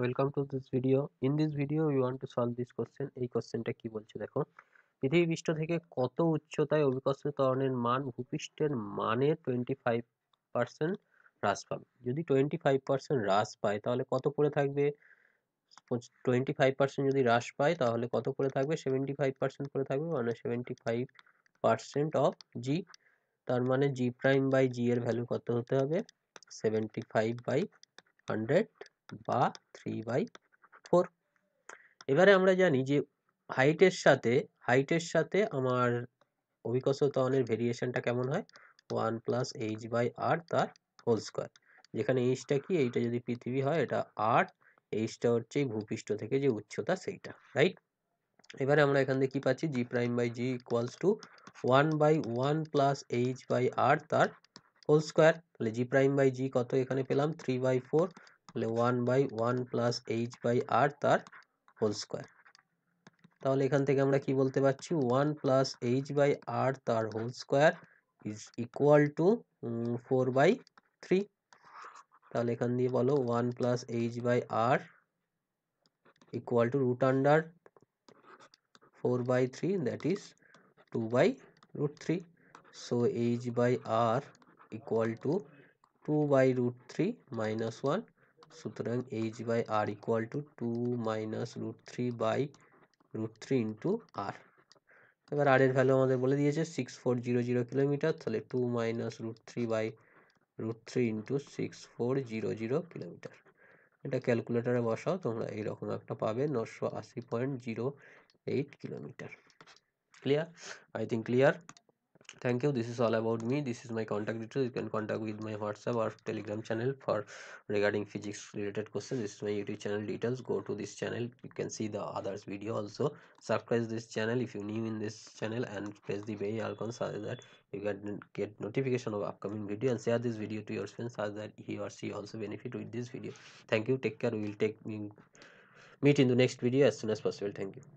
welcome to this video in this video you want to solve this question এই কোশ্চেনটা কি বলছে দেখো পৃথিবী পৃষ্ঠ থেকে কত উচ্চতায় অভিকর্ষ ত্বরণের মান ভূপৃষ্ঠের মানের টোয়েন্টি ফাইভ পার্সেন্ট হ্রাস পাবে যদি টোয়েন্টি ফাইভ পার্সেন্ট হ্রাস পায় তাহলে কত পড়ে থাকবে টোয়েন্টি ফাইভ পার্সেন্ট যদি হ্রাস পায় তাহলে কত পড়ে থাকবে সেভেন্টি ফাইভ পার্সেন্ট পড়ে থাকবে মানে seventy five percent of G তার মানে জি প্রাইম বাই জি এর ভ্যালু কত হতে হবে সেভেন্টি ফাইভ বাই হান্ড্রেড বা থ্রি বাই ফোর এবারে আমরা জানি যে হাইটের সাথে হাইটের সাথে আমার অভিকর্ষতনের ভেরিয়েশনটা কেমন হয় one plus H by R তার হোল স্কোয়ার যেখানে এইচটা কি এইটা যদি পৃথিবী হয় এটা আর এইচটা হচ্ছে ভূপৃষ্ঠ থেকে যে উচ্চতা সেইটা রাইট এবারে আমরা এখান থেকে কি পাচ্ছি G prime by G equals to one by one plus H by R তার হোল স্কোয়ার তাহলে জি প্রাইম বাই জি কত এখানে পেলাম থ্রি বাই ফোর ले 1 / 1 + h / r ^ 2 তাহলে এখান থেকে আমরা কি বলতে পাচ্ছি 1 + h / r ^ 2 = 4 / 3 তাহলে এখান দিয়ে বলো 1 + h / r =√ 4 / 3 दैट इज 2 / √3 सो h / r = 2 / √3 - 1 সুতরাং H by R equal to two minus root three by root three into R এবার আর এর ভ্যালু আমাদের বলে দিয়েছে six four zero zero kilometre তাহলে two minus root three by root three into six four zero zero kilometre এটা ক্যালকুলেটারে বসাও তোমরা এইরকম একটা পাবে নশো আশি point zero eight kilometre clear I think clear thank you this is all about me this is my contact details you can contact with my whatsapp or telegram channel for regarding physics related questions this is my youtube channel details go to this channel you can see the others video also subscribe this channel if you new in this channel and press the bell icon so that you can get notification of upcoming video and share this video to your friends so that he or she also benefit with this video thank you take care we will take meet in the next video as soon as possible thank you